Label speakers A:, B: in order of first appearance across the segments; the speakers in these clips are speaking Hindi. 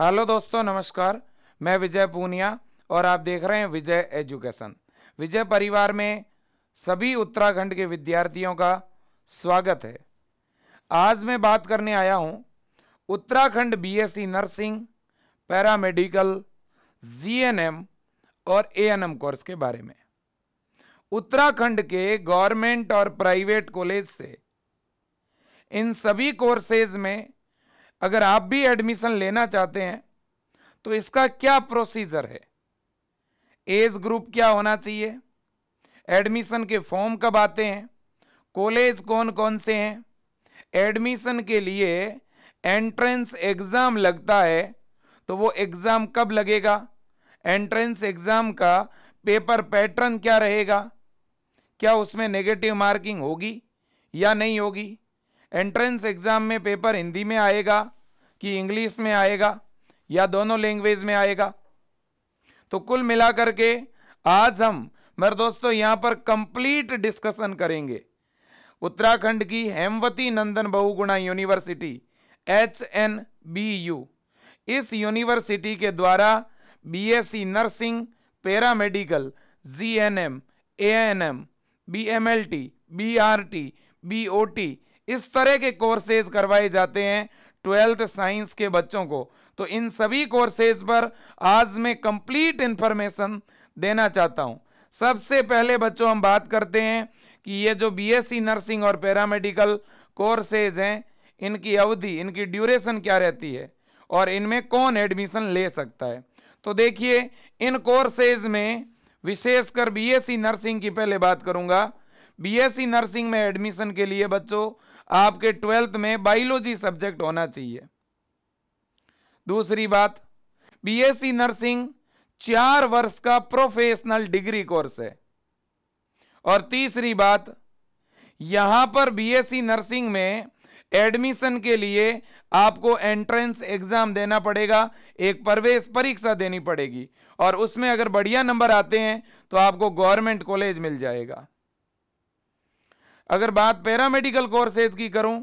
A: हेलो दोस्तों नमस्कार मैं विजय पूनिया और आप देख रहे हैं विजय एजुकेशन विजय परिवार में सभी उत्तराखंड के विद्यार्थियों का स्वागत है आज मैं बात करने आया हूं Uttarakhand BSc e nursing paramedical GNM और एएनएम कोर्स के बारे में उत्तराखंड के गवर्नमेंट और प्राइवेट कॉलेज से इन सभी कोर्सेज में अगर आप भी एडमिशन लेना चाहते हैं तो इसका क्या प्रोसीजर है एज ग्रुप क्या होना चाहिए एडमिशन के फॉर्म कब आते हैं कॉलेज कौन कौन से हैं एडमिशन के लिए एंट्रेंस एग्ज़ाम लगता है तो वो एग्ज़ाम कब लगेगा एंट्रेंस एग्ज़ाम का पेपर पैटर्न क्या रहेगा क्या उसमें नेगेटिव मार्किंग होगी या नहीं होगी एंट्रेंस एग्ज़ाम में पेपर हिंदी में आएगा कि इंग्लिश में आएगा या दोनों लैंग्वेज में आएगा तो कुल मिलाकर के आज हम मेरे दोस्तों यहां पर कंप्लीट डिस्कशन करेंगे उत्तराखंड की Hemwati Nandan Bahuguna university H N B U इस यूनिवर्सिटी के द्वारा BSc nursing paramedical GNM ANM BMLT BRT BOT इस तरह के कोर्सेज करवाए जाते हैं ट्वेल्थ साइंस के बच्चों को तो इन सभी कोर्सेज पर आज मैं कंप्लीट इन्फॉर्मेशन देना चाहता हूँ सबसे पहले बच्चों हम बात करते हैं कि ये जो बीएससी नर्सिंग और पैरामेडिकल कोर्सेज हैं इनकी अवधि इनकी ड्यूरेशन क्या रहती है और इनमें कौन एडमिशन ले सकता है तो देखिए इन कोर्सेज में विशेषकर बीएससी नर्सिंग की पहले बात करूंगा बीएससी नर्सिंग में एडमिशन के लिए बच्चों आपके ट्वेल्थ में बायोलॉजी सब्जेक्ट होना चाहिए दूसरी बात बीएससी नर्सिंग चार वर्ष का प्रोफेशनल डिग्री कोर्स है और तीसरी बात यहां पर बीएससी नर्सिंग में एडमिशन के लिए आपको एंट्रेंस एग्जाम देना पड़ेगा एक प्रवेश परीक्षा देनी पड़ेगी और उसमें अगर बढ़िया नंबर आते हैं तो आपको गवर्नमेंट कॉलेज मिल जाएगा अगर बात पैरामेडिकल कोर्सेज की करूं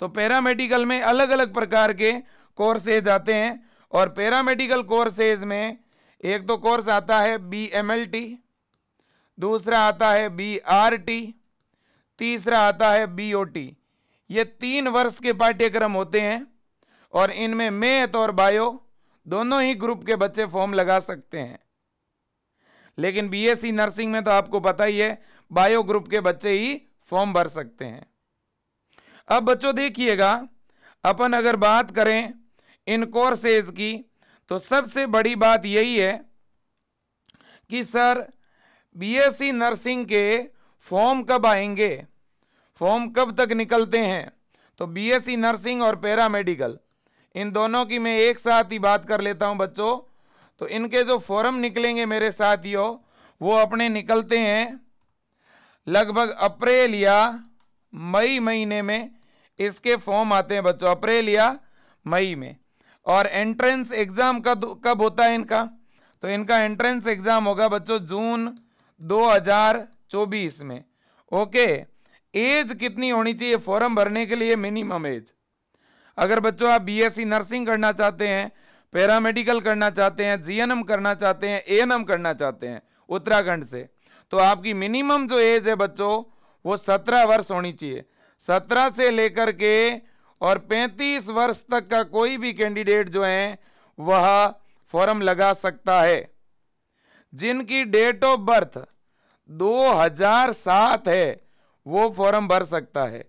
A: तो पैरामेडिकल में अलग अलग प्रकार के कोर्सेज आते हैं और पैरामेडिकल कोर्सेज में एक तो कोर्स आता है बी एम एल टी दूसरा आता है बी आर टी तीसरा आता है बी ओ टी ये तीन वर्ष के पाठ्यक्रम होते हैं और इनमें मैथ और बायो दोनों ही ग्रुप के बच्चे फॉर्म लगा सकते हैं लेकिन बीएससी नर्सिंग में तो आपको पता ही है बायो ग्रुप के बच्चे ही फॉर्म भर सकते हैं अब बच्चों देखिएगा अपन अगर बात करें इन कोर्सेज की तो सबसे बड़ी बात यही है कि सर बीएससी e नर्सिंग के फॉर्म कब आएंगे फॉर्म कब तक निकलते हैं तो बीएससी e नर्सिंग और पैरामेडिकल इन दोनों की मैं एक साथ ही बात कर लेता हूं बच्चों तो इनके जो फॉर्म निकलेंगे मेरे साथियों वो अपने निकलते हैं लगभग अप्रैल या मई महीने में इसके फॉर्म आते हैं बच्चों अप्रैल या मई में और एंट्रेंस एग्ज़ाम का कब होता है इनका तो इनका एंट्रेंस एग्ज़ाम होगा बच्चों जून 2024 में ओके एज कितनी होनी चाहिए फॉर्म भरने के लिए मिनिमम एज अगर बच्चों आप बीएससी नर्सिंग करना चाहते हैं पैरामेडिकल करना चाहते हैं जीएनएम करना चाहते हैं एएनएम करना चाहते हैं उत्तराखंड से तो आपकी मिनिमम जो एज है बच्चों वो सत्रह वर्ष होनी चाहिए सत्रह से लेकर के और पैंतीस वर्ष तक का कोई भी कैंडिडेट जो है वह फॉर्म लगा सकता है जिनकी डेट ऑफ बर्थ 2007 है वो फॉर्म भर सकता है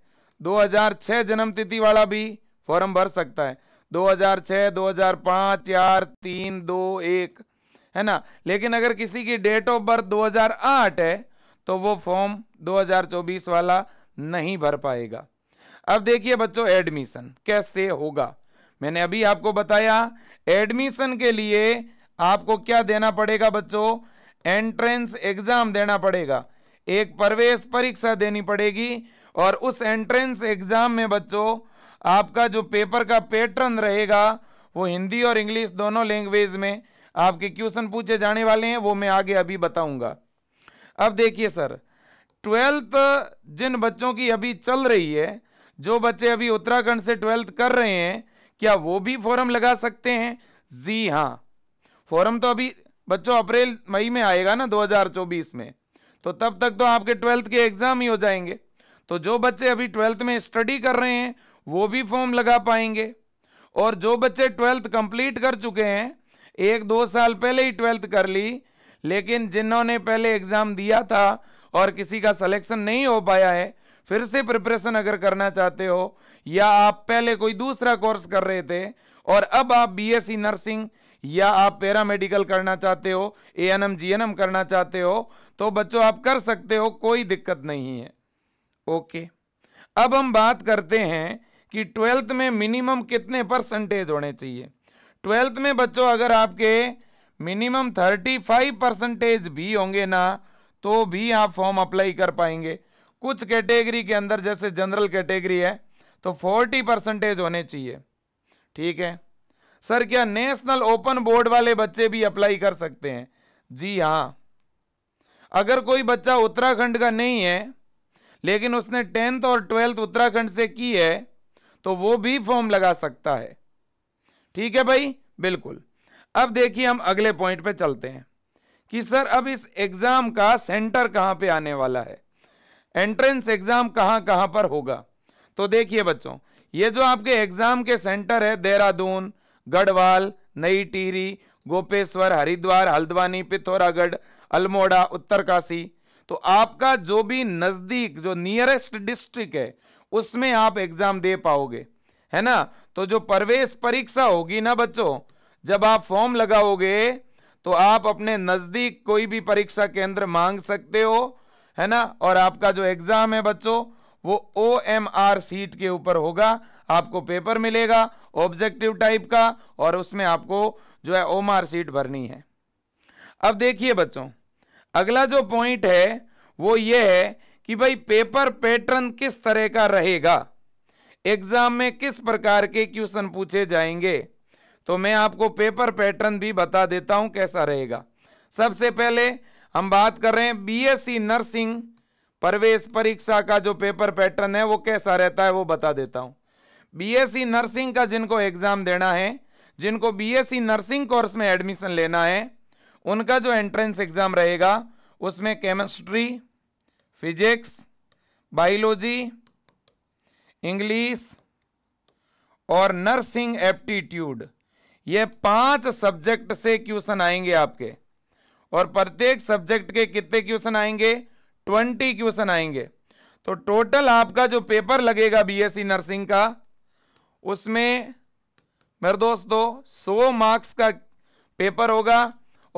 A: 2006 जन्म तिथि वाला भी फॉर्म भर सकता है 2006, 2005, 4, 3, 2, 1 है ना लेकिन अगर किसी की डेट ऑफ बर्थ 2008 है तो वो फॉर्म 2024 वाला नहीं भर पाएगा अब देखिए बच्चों एडमिशन कैसे होगा मैंने अभी आपको बताया एडमिशन के लिए आपको क्या देना पड़ेगा बच्चों एंट्रेंस एग्जाम देना पड़ेगा एक प्रवेश परीक्षा देनी पड़ेगी और उस एंट्रेंस एग्जाम में बच्चों आपका जो पेपर का पैटर्न रहेगा वो हिंदी और इंग्लिश दोनों लैंग्वेज में आपके क्वेश्चन पूछे जाने वाले हैं वो मैं आगे अभी बताऊंगा अब देखिए सर ट्वेल्थ जिन बच्चों की अभी चल रही है जो बच्चे अभी उत्तराखंड से ट्वेल्थ कर रहे हैं क्या वो भी फॉर्म लगा सकते हैं जी हाँ फॉर्म तो अभी बच्चों अप्रैल मई में आएगा ना 2024 में तो तब तक तो आपके ट्वेल्थ के एग्ज़ाम ही हो जाएंगे तो जो बच्चे अभी ट्वेल्थ में स्टडी कर रहे हैं वो भी फॉर्म लगा पाएंगे और जो बच्चे ट्वेल्थ कंप्लीट कर चुके हैं एक दो साल पहले ही ट्वेल्थ कर ली लेकिन जिन्होंने पहले एग्ज़ाम दिया था और किसी का सिलेक्शन नहीं हो पाया है फिर से प्रिपरेशन अगर करना चाहते हो या आप पहले कोई दूसरा कोर्स कर रहे थे और अब आप बीएससी नर्सिंग या आप पैरामेडिकल करना चाहते हो A N M G N M करना चाहते हो तो बच्चों आप कर सकते हो कोई दिक्कत नहीं है ओके अब हम बात करते हैं कि ट्वेल्थ में मिनिमम कितने परसेंटेज होने चाहिए ट्वेल्थ में बच्चों अगर आपके मिनिमम थर्टी फाइव परसेंटेज भी होंगे ना तो भी आप फॉर्म अप्लाई कर पाएंगे कुछ कैटेगरी के अंदर जैसे जनरल कैटेगरी है तो फोर्टी परसेंटेज होने चाहिए ठीक है सर क्या नेशनल ओपन बोर्ड वाले बच्चे भी अप्लाई कर सकते हैं जी हाँ अगर कोई बच्चा उत्तराखंड का नहीं है लेकिन उसने टेंथ और ट्वेल्थ उत्तराखंड से की है तो वो भी फॉर्म लगा सकता है ठीक है भाई बिल्कुल अब देखिए हम अगले पॉइंट पे चलते हैं कि सर अब इस एग्ज़ाम का सेंटर कहां पे आने वाला है एंट्रेंस एग्ज़ाम कहां कहां पर होगा तो देखिए बच्चों ये जो आपके एग्ज़ाम के सेंटर है देहरादून गढ़वाल नई टिहरी गोपेश्वर हरिद्वार हल्द्वानी पिथौरागढ़ अल्मोड़ा उत्तरकाशी तो आपका जो भी नज़दीक जो नियरेस्ट डिस्ट्रिक्ट है उसमें आप एग्ज़ाम दे पाओगे है ना तो जो प्रवेश परीक्षा होगी ना बच्चों जब आप फॉर्म लगाओगे तो आप अपने नज़दीक कोई भी परीक्षा केंद्र मांग सकते हो है ना और आपका जो एग्ज़ाम है बच्चों वो ओ एम आर सीट के ऊपर होगा आपको पेपर मिलेगा ऑब्जेक्टिव टाइप का और उसमें आपको जो है ओम आर सीट भरनी है अब देखिए बच्चों अगला जो पॉइंट है वो ये है कि भाई पेपर पैटर्न किस तरह का रहेगा एग्जाम में किस प्रकार के क्वेश्चन पूछे जाएंगे तो मैं आपको पेपर पैटर्न भी बता देता हूं कैसा रहेगा सबसे पहले हम बात कर रहे हैं बीएससी नर्सिंग प्रवेश परीक्षा का जो पेपर पैटर्न है वो कैसा रहता है वो बता देता हूं बीएससी नर्सिंग का जिनको एग्ज़ाम देना है जिनको बीएससी नर्सिंग कोर्स में एडमिशन लेना है उनका जो एंट्रेंस एग्ज़ाम रहेगा उसमें केमिस्ट्री फिजिक्स बायोलॉजी इंग्लिश और नर्सिंग एप्टीट्यूड ये पांच सब्जेक्ट से क्वेश्चन आएंगे आपके और प्रत्येक सब्जेक्ट के कितने क्वेश्चन आएंगे ट्वेंटी क्वेश्चन आएंगे तो टोटल आपका जो पेपर लगेगा बीएससी e नर्सिंग का उसमें मेरे दोस्तों सो मार्क्स का पेपर होगा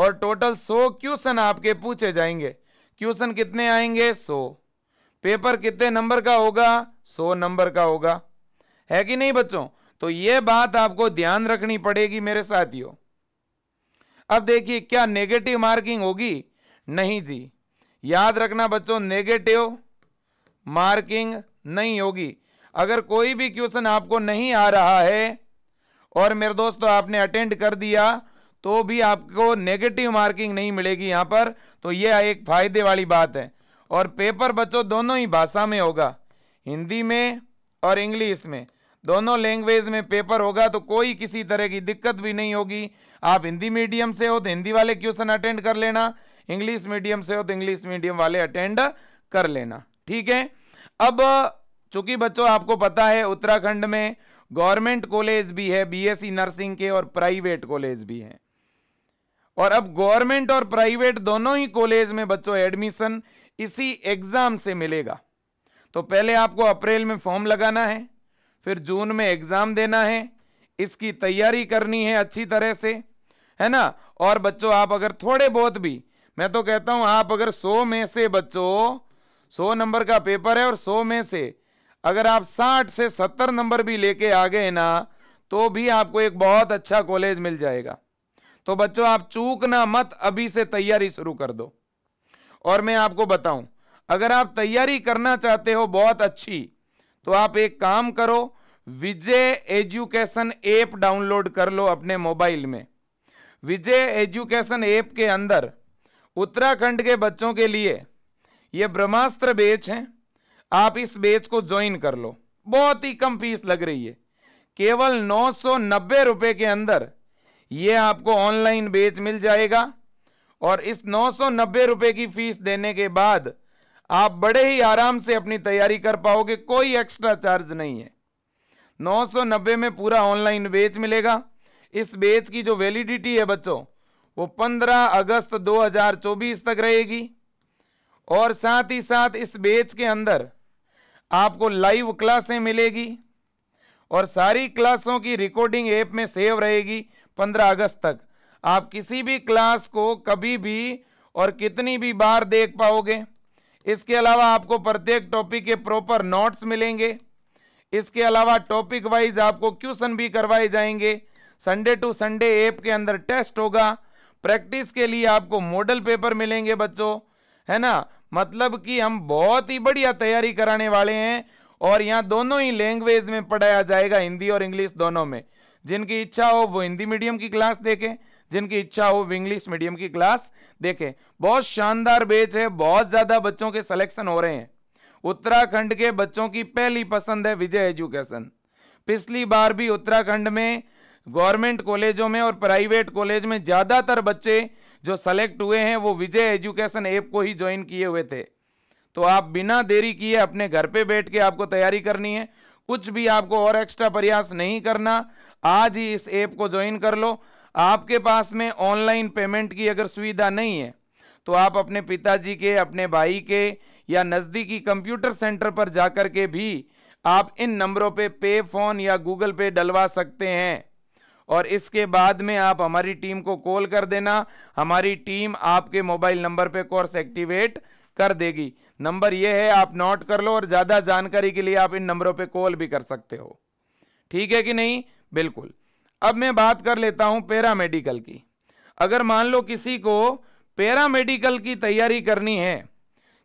A: और टोटल सो क्वेश्चन आपके पूछे जाएंगे क्वेश्चन कितने आएंगे सो पेपर कितने नंबर का होगा सौ नंबर का होगा है कि नहीं बच्चों तो ये बात आपको ध्यान रखनी पड़ेगी मेरे साथियों अब देखिए क्या नेगेटिव मार्किंग होगी नहीं जी याद रखना बच्चों नेगेटिव मार्किंग नहीं होगी अगर कोई भी क्वेश्चन आपको नहीं आ रहा है और मेरे दोस्तों आपने अटेंड कर दिया तो भी आपको नेगेटिव मार्किंग नहीं मिलेगी यहां पर तो यह एक फायदे वाली बात है और पेपर बच्चों दोनों ही भाषा में होगा हिंदी में और इंग्लिश में दोनों लैंग्वेज में पेपर होगा तो कोई किसी तरह की दिक्कत भी नहीं होगी आप हिंदी मीडियम से हो तो हिंदी वाले क्वेश्चन अटेंड कर लेना इंग्लिश मीडियम से हो तो इंग्लिश मीडियम वाले अटेंड कर लेना ठीक है अब चूंकि बच्चों आपको पता है उत्तराखंड में गवर्नमेंट कॉलेज भी है बीएससी नर्सिंग e के और प्राइवेट कॉलेज भी हैं और अब गवर्नमेंट और प्राइवेट दोनों ही कॉलेज में बच्चों एडमिशन इसी एग्जाम से मिलेगा तो पहले आपको अप्रैल में फॉर्म लगाना है फिर जून में एग्जाम देना है इसकी तैयारी करनी है अच्छी तरह से है ना और बच्चों आप अगर थोड़े बहुत भी मैं तो कहता हूं आप अगर 100 में से बच्चों 100 नंबर का पेपर है और 100 में से अगर आप 60 से 70 नंबर भी लेके आ गए ना तो भी आपको एक बहुत अच्छा कॉलेज मिल जाएगा तो बच्चों आप चूकना मत अभी से तैयारी शुरू कर दो और मैं आपको बताऊं अगर आप तैयारी करना चाहते हो बहुत अच्छी तो आप एक काम करो विजय एजुकेशन ऐप डाउनलोड कर लो अपने मोबाइल में विजय एजुकेशन ऐप के अंदर उत्तराखंड के बच्चों के लिए ये ब्रह्मास्त्र बेच हैं आप इस बेच को ज्वाइन कर लो बहुत ही कम फीस लग रही है केवल नौ सौ नब्बे के अंदर ये आपको ऑनलाइन बेच मिल जाएगा और इस नौ सौ नब्बे रुपये की फीस देने के बाद आप बड़े ही आराम से अपनी तैयारी कर पाओगे कोई एक्स्ट्रा चार्ज नहीं है नौ सौ नब्बे में पूरा ऑनलाइन बेच मिलेगा इस बेच की जो वैलिडिटी है बच्चों वो पंद्रह अगस्त 2024 तक रहेगी और साथ ही साथ इस बेच के अंदर आपको लाइव क्लासें मिलेगी और सारी क्लासों की रिकॉर्डिंग ऐप में सेव रहेगी पंद्रह अगस्त तक आप किसी भी क्लास को कभी भी और कितनी भी बार देख पाओगे इसके अलावा आपको प्रत्येक टॉपिक के प्रॉपर नोट्स मिलेंगे इसके अलावा टॉपिक वाइज आपको क्वेश्चन भी करवाए जाएंगे संडे टू संडे ऐप के अंदर टेस्ट होगा प्रैक्टिस के लिए आपको मॉडल पेपर मिलेंगे बच्चों है ना मतलब कि हम बहुत ही बढ़िया तैयारी कराने वाले हैं और यहाँ दोनों ही लैंग्वेज में पढ़ाया जाएगा हिंदी और इंग्लिश दोनों में जिनकी इच्छा हो वो हिंदी मीडियम की क्लास देखें जिनकी इच्छा हो वो इंग्लिश मीडियम की क्लास देखें बहुत शानदार बेच है बहुत ज़्यादा बच्चों के सिलेक्शन हो रहे हैं उत्तराखंड के बच्चों की पहली पसंद है विजय एजुकेशन पिछली बार भी उत्तराखंड में गवर्नमेंट कॉलेजों में और प्राइवेट कॉलेज में ज़्यादातर बच्चे जो सेलेक्ट हुए हैं वो विजय एजुकेशन ऐप को ही ज्वाइन किए हुए थे तो आप बिना देरी किए अपने घर पे बैठ के आपको तैयारी करनी है कुछ भी आपको और एक्स्ट्रा प्रयास नहीं करना आज ही इस ऐप को ज्वाइन कर लो आपके पास में ऑनलाइन पेमेंट की अगर सुविधा नहीं है तो आप अपने पिताजी के अपने भाई के या नज़दीकी कंप्यूटर सेंटर पर जाकर के भी आप इन नंबरों पे पे फ़ोन या गूगल पे डलवा सकते हैं और इसके बाद में आप हमारी टीम को कॉल कर देना हमारी टीम आपके मोबाइल नंबर पे कोर्स एक्टिवेट कर देगी नंबर ये है आप नोट कर लो और ज़्यादा जानकारी के लिए आप इन नंबरों पे कॉल भी कर सकते हो ठीक है कि नहीं बिल्कुल अब मैं बात कर लेता हूँ पैरामेडिकल की अगर मान लो किसी को पैरामेडिकल की तैयारी करनी है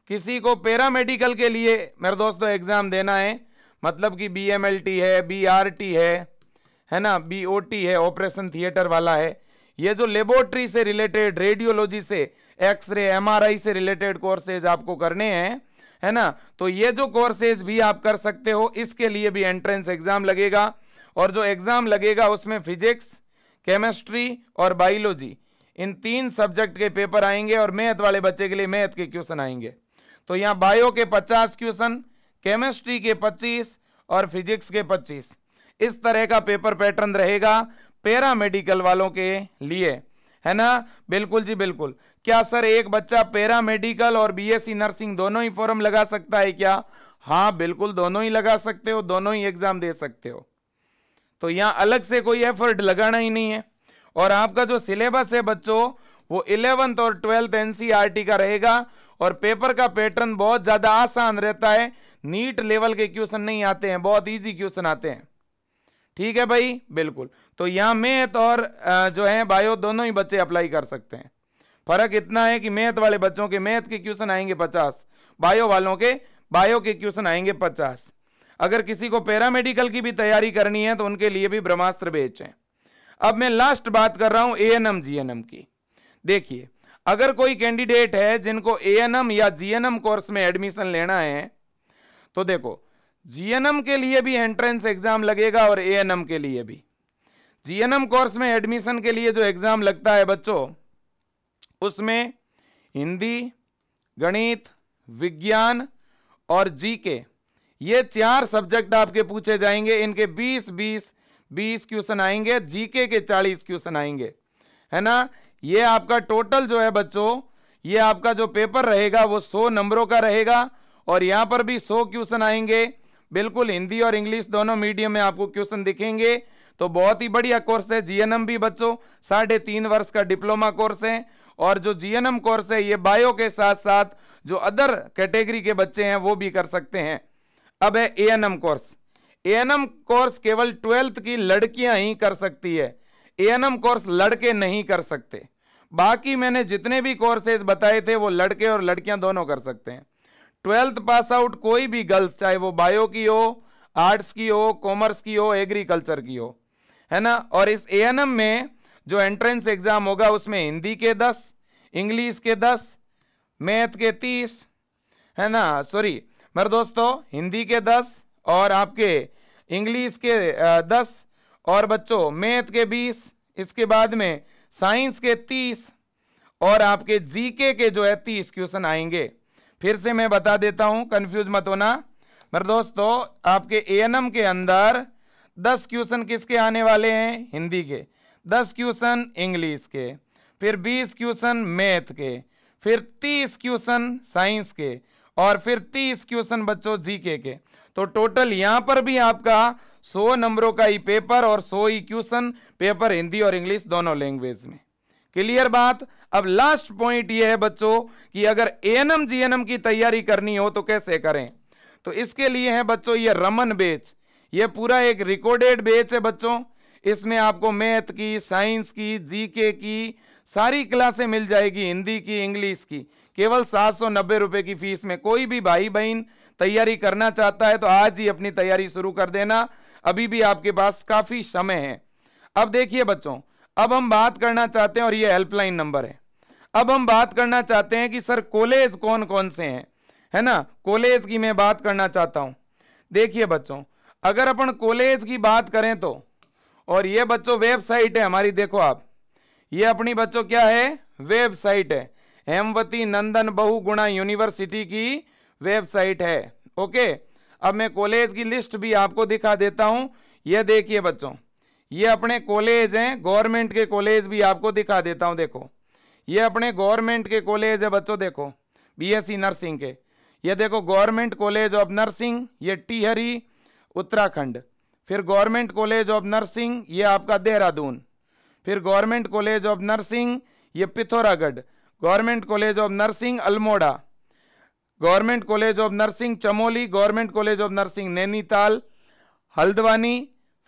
A: किसी को पैरामेडिकल के लिए मेरे दोस्तों एग्ज़ाम देना है मतलब कि बी टी है बी है है ना बी है ऑपरेशन थिएटर वाला है ये जो लेबोरेटरी से रिलेटेड रेडियोलॉजी से एक्सरे एमआरआई से रिलेटेड कोर्सेज आपको करने हैं है ना तो ये जो कोर्सेज भी आप कर सकते हो इसके लिए भी एंट्रेंस एग्ज़ाम लगेगा और जो एग्ज़ाम लगेगा उसमें फिजिक्स केमिस्ट्री और बायोलॉजी इन तीन सब्जेक्ट के पेपर आएंगे और मैथ वाले बच्चे के लिए मैथ के क्वेश्चन आएंगे तो यहाँ बायो के 50 क्वेश्चन केमिस्ट्री के 25 और फिजिक्स के 25 इस तरह का पेपर पैटर्न रहेगा पैरा मेडिकल वालों के लिए है ना बिल्कुल जी बिल्कुल क्या सर एक बच्चा पैरा मेडिकल और बीएससी नर्सिंग दोनों ही फॉर्म लगा सकता है क्या हाँ बिल्कुल दोनों ही लगा सकते हो दोनों ही एग्जाम दे सकते हो तो यहाँ अलग से कोई एफर्ट लगाना ही नहीं है और आपका जो सिलेबस है बच्चों वो इलेवंथ और ट्वेल्थ एनसीईआरटी e का रहेगा और पेपर का पैटर्न बहुत ज़्यादा आसान रहता है नीट लेवल के क्वेश्चन नहीं आते हैं बहुत ईजी क्वेश्चन आते हैं ठीक है भाई बिल्कुल तो यहाँ मैथ और जो है बायो दोनों ही बच्चे अप्लाई कर सकते हैं फर्क इतना है कि मैथ वाले बच्चों के मैथ के क्वेश्चन आएंगे पचास बायो वालों के बायो के क्वेश्चन आएंगे पचास अगर किसी को पैरामेडिकल की भी तैयारी करनी है तो उनके लिए भी ब्रह्मास्त्र बेचे अब मैं लास्ट बात कर रहा हूं A N M G N M की देखिए अगर कोई कैंडिडेट है जिनको ए एन एम या जी एन एम कोर्स में एडमिशन लेना है तो देखो जी एन एम के लिए भी एंट्रेंस एग्जाम लगेगा और ए एन एम के लिए भी जी एन एम कोर्स में एडमिशन के लिए जो एग्ज़ाम लगता है बच्चों उसमें हिंदी गणित विज्ञान और जी के ये चार सब्जेक्ट आपके पूछे जाएंगे इनके बीस बीस बीस क्वेश्चन आएंगे जीके के चालीस क्वेश्चन आएंगे है ना ये आपका टोटल जो है बच्चों ये आपका जो पेपर रहेगा वो 100 नंबरों का रहेगा और यहाँ पर भी सौ क्वेश्चन आएंगे बिल्कुल हिंदी और इंग्लिश दोनों मीडियम में आपको क्वेश्चन दिखेंगे तो बहुत ही बढ़िया कोर्स है जीएनएम भी बच्चों साढ़े तीन वर्ष का डिप्लोमा कोर्स है और जो जीएनएम कोर्स है ये बायो के साथ साथ जो अदर कैटेगरी के बच्चे हैं वो भी कर सकते हैं अब है A N M course A N M course केवल ट्वेल्थ की लड़कियां ही कर सकती है ए एन एम कोर्स लड़के नहीं कर सकते बाकी मैंने जितने भी कोर्सेज बताए थे वो लड़के और लड़कियां दोनों कर सकते हैं ट्वेल्थ पास आउट कोई भी गर्ल्स चाहे वो बायो की हो आर्ट्स की हो कॉमर्स की हो एग्रीकल्चर की हो है ना और इस ए एन एम में जो एंट्रेंस एग्जाम होगा उसमें हिंदी के दस इंग्लिश के दस मैथ के तीस है ना सॉरी मेरे दोस्तों हिंदी के दस और आपके इंग्लिश के दस और बच्चों मैथ के बीस इसके बाद में साइंस के तीस और आपके जीके के जो है तीस क्वेश्चन आएंगे फिर से मैं बता देता हूं कंफ्यूज मत होना मेरे दोस्तों आपके ए के अंदर दस क्वेश्चन किसके आने वाले हैं हिंदी के दस क्वेश्चन इंग्लिश के फिर बीस क्वेश्चन मैथ के फिर तीस क्वेश्चन साइंस के और फिर तीस क्वेश्चन बच्चों जीके के तो टोटल यहां पर भी आपका सौ नंबरों का ई पेपर और सौ ई क्वेश्चन पेपर हिंदी और इंग्लिश दोनों लैंग्वेज में क्लियर बात अब लास्ट पॉइंट यह है बच्चों कि अगर एएनएम जीएनएम की तैयारी करनी हो तो कैसे करें तो इसके लिए है बच्चों ये रमन बेच ये पूरा एक रिकॉर्डेड बेच है बच्चों इसमें आपको मैथ की साइंस की जीके की सारी क्लासें मिल जाएगी हिंदी की इंग्लिश की केवल सात सौ नब्बे रुपए की फीस में कोई भी भाई बहन तैयारी करना चाहता है तो आज ही अपनी तैयारी शुरू कर देना अभी भी आपके पास काफ़ी समय है अब देखिए बच्चों अब हम बात करना चाहते हैं और ये हेल्पलाइन नंबर है अब हम बात करना चाहते हैं कि सर कॉलेज कौन कौन से हैं है ना कॉलेज की मैं बात करना चाहता हूं देखिए बच्चों अगर अपन कॉलेज की बात करें तो और ये बच्चों वेबसाइट है हमारी देखो आप ये अपनी बच्चों क्या है वेबसाइट है हेमवती नंदन बहुगुणा यूनिवर्सिटी की वेबसाइट है ओके अब मैं कॉलेज की लिस्ट भी आपको दिखा देता हूँ यह देखिए बच्चों ये अपने कॉलेज हैं गवर्नमेंट के कॉलेज भी आपको दिखा देता हूँ देखो ये अपने गवर्नमेंट के कॉलेज है बच्चों देखो बीएससी e नर्सिंग के ये देखो गवर्नमेंट कॉलेज ऑफ नर्सिंग ये टीहरी उत्तराखंड फिर गवर्नमेंट कॉलेज ऑफ नर्सिंग ये आपका देहरादून फिर गवर्नमेंट कॉलेज ऑफ नर्सिंग ये Pithoragarh government college of nursing Almora government college of nursing Chamoli government college of nursing Nainital Haldwani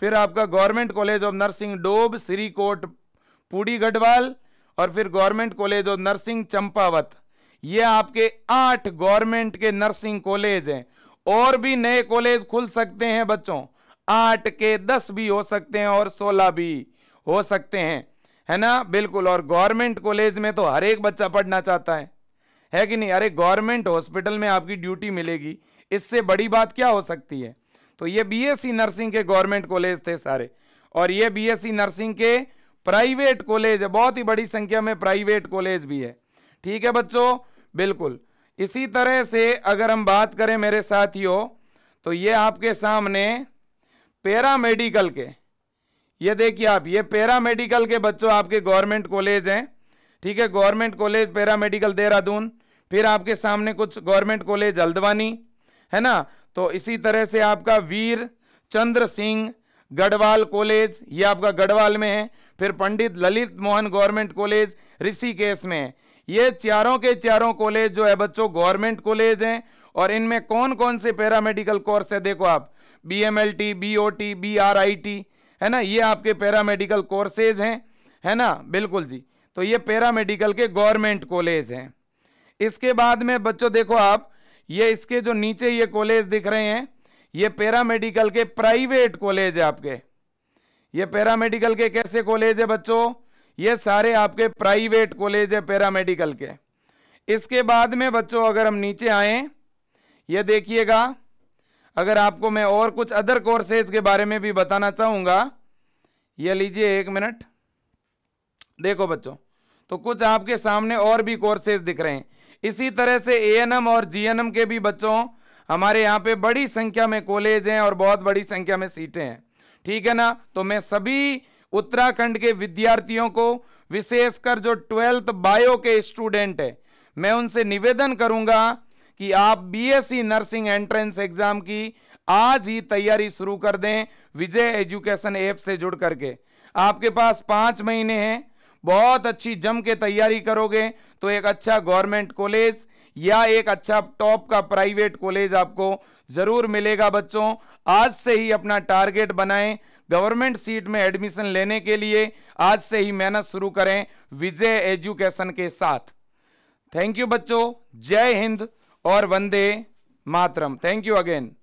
A: फिर आपका government college of nursing Dobh Srikot Pauri Garhwal और फिर government college of nursing Champawat ये आपके आठ गवर्नमेंट के नर्सिंग कॉलेज हैं और भी नए कॉलेज खुल सकते हैं बच्चों आठ के दस भी हो सकते हैं और सोलह भी हो सकते हैं है ना बिल्कुल और गवर्नमेंट कॉलेज में तो हर एक बच्चा पढ़ना चाहता है है कि नहीं अरे गवर्नमेंट हॉस्पिटल में आपकी ड्यूटी मिलेगी इससे बड़ी बात क्या हो सकती है तो ये बीएससी नर्सिंग के गवर्नमेंट कॉलेज थे सारे और ये बीएससी नर्सिंग के प्राइवेट कॉलेज है बहुत ही बड़ी संख्या में प्राइवेट कॉलेज भी है ठीक है बच्चों बिल्कुल इसी तरह से अगर हम बात करें मेरे साथियों तो ये आपके सामने मेडिकल के ये देखिए आप ये पैरा मेडिकल के बच्चों आपके गवर्नमेंट कॉलेज हैं ठीक है government college para medical Dehradun फिर आपके सामने कुछ गवर्नमेंट कॉलेज हल्द्वानी है ना तो इसी तरह से आपका वीर चंद्र सिंह गढ़वाल कॉलेज ये आपका गढ़वाल में है फिर पंडित ललित मोहन गवर्नमेंट कॉलेज ऋषिकेश में है ये चारों के चारों कॉलेज जो है बच्चों गवर्नमेंट कॉलेज हैं और इनमें कौन कौन से पैरामेडिकल कोर्स है देखो आप B M L T B O T B R I T है ना ये आपके पैरामेडिकल कोर्सेज हैं है ना बिल्कुल जी तो ये पैरामेडिकल के गवर्नमेंट कॉलेज हैं इसके बाद में बच्चों देखो आप ये इसके जो नीचे ये कॉलेज दिख रहे हैं ये पैरामेडिकल के प्राइवेट कॉलेज है आपके ये पैरामेडिकल के कैसे कॉलेज है बच्चों ये सारे आपके प्राइवेट कॉलेज है पैरामेडिकल के इसके बाद में बच्चों अगर हम नीचे आए ये देखिएगा अगर आपको मैं और कुछ अदर कोर्सेज के बारे में भी बताना चाहूँगा यह लीजिए एक मिनट देखो बच्चों तो कुछ आपके सामने और भी कोर्सेज दिख रहे हैं इसी तरह से एएनएम और जीएनएम के भी बच्चों हमारे यहाँ पे बड़ी संख्या में कॉलेज हैं और बहुत बड़ी संख्या में सीटें हैं ठीक है ना तो मैं सभी उत्तराखंड के विद्यार्थियों को विशेषकर जो ट्वेल्थ बायो के स्टूडेंट है मैं उनसे निवेदन करूंगा कि आप BSc e nursing entrance exam की आज ही तैयारी शुरू कर दें विजय एजुकेशन ऐप से जुड़ करके आपके पास पाँच महीने हैं बहुत अच्छी जम के तैयारी करोगे तो एक अच्छा गवर्नमेंट कॉलेज या एक अच्छा टॉप का प्राइवेट कॉलेज आपको ज़रूर मिलेगा बच्चों आज से ही अपना टारगेट बनाएं गवर्नमेंट सीट में एडमिशन लेने के लिए आज से ही मेहनत शुरू करें विजय एजुकेशन के साथ थैंक यू बच्चों जय हिंद और वंदे मातरम थैंक यू अगेन